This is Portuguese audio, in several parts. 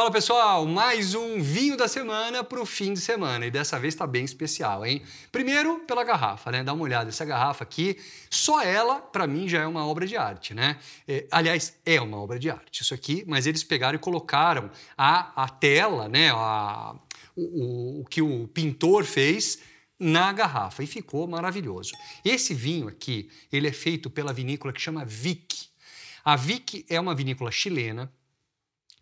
Fala pessoal, mais um vinho da semana para o fim de semana e dessa vez está bem especial, hein? Primeiro pela garrafa, né? Dá uma olhada, essa garrafa aqui, só ela para mim já é uma obra de arte, né? É, aliás, é uma obra de arte isso aqui, mas eles pegaram e colocaram a, a tela, né? A, o, o, o que o pintor fez na garrafa e ficou maravilhoso. Esse vinho aqui, ele é feito pela vinícola que chama Vic. A Vic é uma vinícola chilena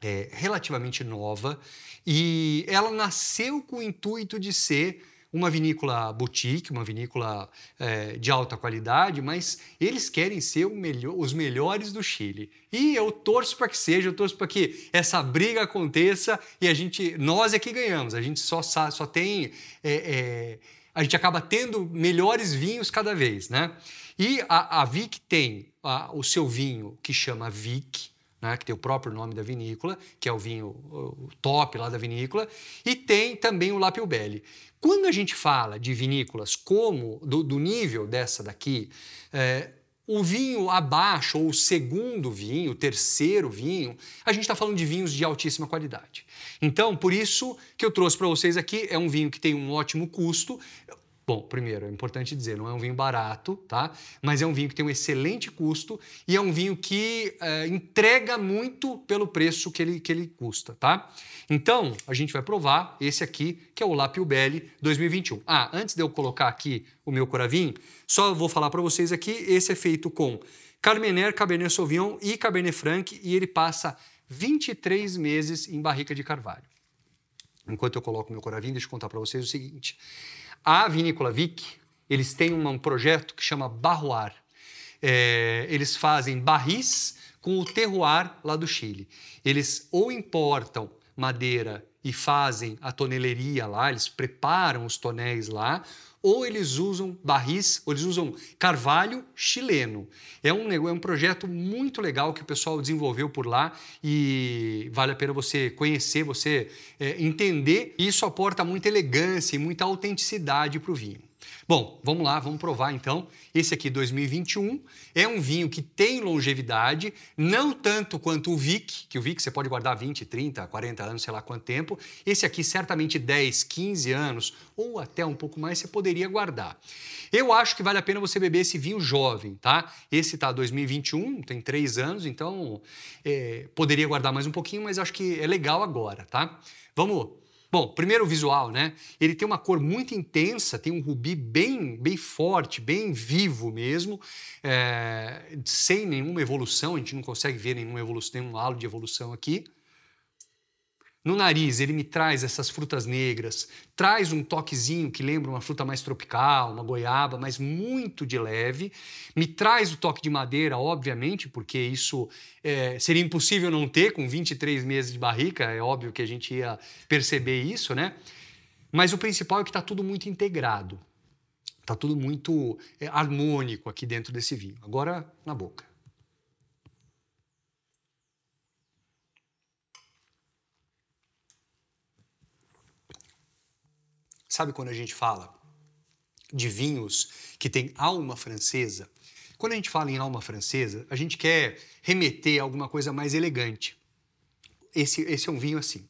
é, relativamente nova e ela nasceu com o intuito de ser uma vinícola boutique, uma vinícola é, de alta qualidade, mas eles querem ser melhor, os melhores do Chile. E eu torço para que seja, eu torço para que essa briga aconteça e a gente, nós é que ganhamos. A gente só, só tem, é, é, a gente acaba tendo melhores vinhos cada vez, né? E a, a Vic tem a, o seu vinho que chama Vic, né, que tem o próprio nome da vinícola, que é o vinho o top lá da vinícola, e tem também o Lapiobelli. Quando a gente fala de vinícolas como do, do nível dessa daqui, é, o vinho abaixo, ou o segundo vinho, o terceiro vinho, a gente está falando de vinhos de altíssima qualidade. Então, por isso que eu trouxe para vocês aqui, é um vinho que tem um ótimo custo. Bom, primeiro, é importante dizer, não é um vinho barato, tá? Mas é um vinho que tem um excelente custo e é um vinho que é, entrega muito pelo preço que ele, que ele custa, tá? Então, a gente vai provar esse aqui, que é o Lapio Belli 2021. Ah, antes de eu colocar aqui o meu Coravin, só vou falar para vocês aqui, esse é feito com Carmener, Cabernet Sauvignon e Cabernet Franc e ele passa 23 meses em barrica de carvalho. Enquanto eu coloco meu coravinho, deixa eu contar para vocês o seguinte. A vinícola Vic, eles têm um projeto que chama Barroar. É, eles fazem barris com o terroir lá do Chile. Eles ou importam madeira e fazem a tonelaria lá, eles preparam os tonéis lá, ou eles usam barris, ou eles usam carvalho chileno. É um, é um projeto muito legal que o pessoal desenvolveu por lá e vale a pena você conhecer, você é, entender. Isso aporta muita elegância e muita autenticidade para o vinho. Bom, vamos lá, vamos provar então. Esse aqui 2021 é um vinho que tem longevidade, não tanto quanto o Vic, que o Vic você pode guardar 20, 30, 40 anos, sei lá quanto tempo. Esse aqui certamente 10, 15 anos ou até um pouco mais você poderia guardar. Eu acho que vale a pena você beber esse vinho jovem, tá? Esse tá 2021, tem 3 anos, então é, poderia guardar mais um pouquinho, mas acho que é legal agora, tá? Vamos Bom, primeiro o visual, né? Ele tem uma cor muito intensa, tem um rubi bem, bem forte, bem vivo mesmo, é, sem nenhuma evolução, a gente não consegue ver nenhuma evolução, nenhum halo de evolução aqui. No nariz, ele me traz essas frutas negras, traz um toquezinho que lembra uma fruta mais tropical, uma goiaba, mas muito de leve. Me traz o toque de madeira, obviamente, porque isso é, seria impossível não ter com 23 meses de barrica, é óbvio que a gente ia perceber isso, né? Mas o principal é que está tudo muito integrado, está tudo muito é, harmônico aqui dentro desse vinho. Agora, na boca. Sabe quando a gente fala de vinhos que tem alma francesa? Quando a gente fala em alma francesa, a gente quer remeter a alguma coisa mais elegante. Esse, esse é um vinho assim.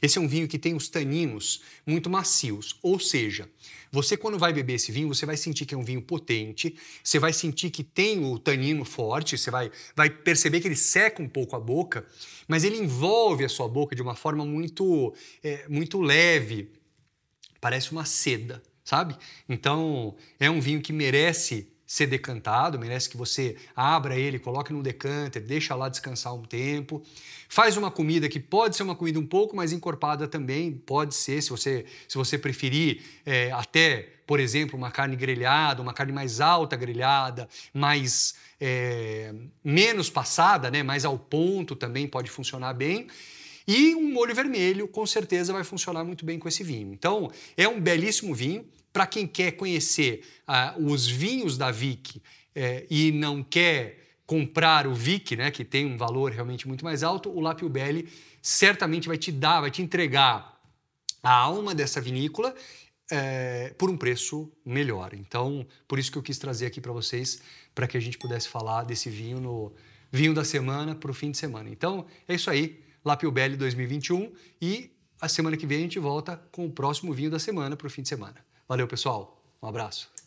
Esse é um vinho que tem os taninos muito macios, ou seja, você quando vai beber esse vinho, você vai sentir que é um vinho potente, você vai sentir que tem o tanino forte, você vai, vai perceber que ele seca um pouco a boca, mas ele envolve a sua boca de uma forma muito, é, muito leve, parece uma seda, sabe? Então, é um vinho que merece ser decantado, merece que você abra ele, coloque no decanter, deixa lá descansar um tempo. Faz uma comida que pode ser uma comida um pouco mais encorpada também, pode ser, se você, se você preferir, é, até, por exemplo, uma carne grelhada, uma carne mais alta grelhada, mais é, menos passada, né, mais ao ponto também pode funcionar bem. E um molho vermelho, com certeza, vai funcionar muito bem com esse vinho. Então, é um belíssimo vinho. Para quem quer conhecer ah, os vinhos da Vic é, e não quer comprar o Vic, né, que tem um valor realmente muito mais alto, o Lapiubelli certamente vai te dar, vai te entregar a alma dessa vinícola é, por um preço melhor. Então, por isso que eu quis trazer aqui para vocês, para que a gente pudesse falar desse vinho no vinho da semana para o fim de semana. Então, é isso aí. Lapio Belli 2021 e a semana que vem a gente volta com o próximo vinho da semana para o fim de semana. Valeu, pessoal. Um abraço.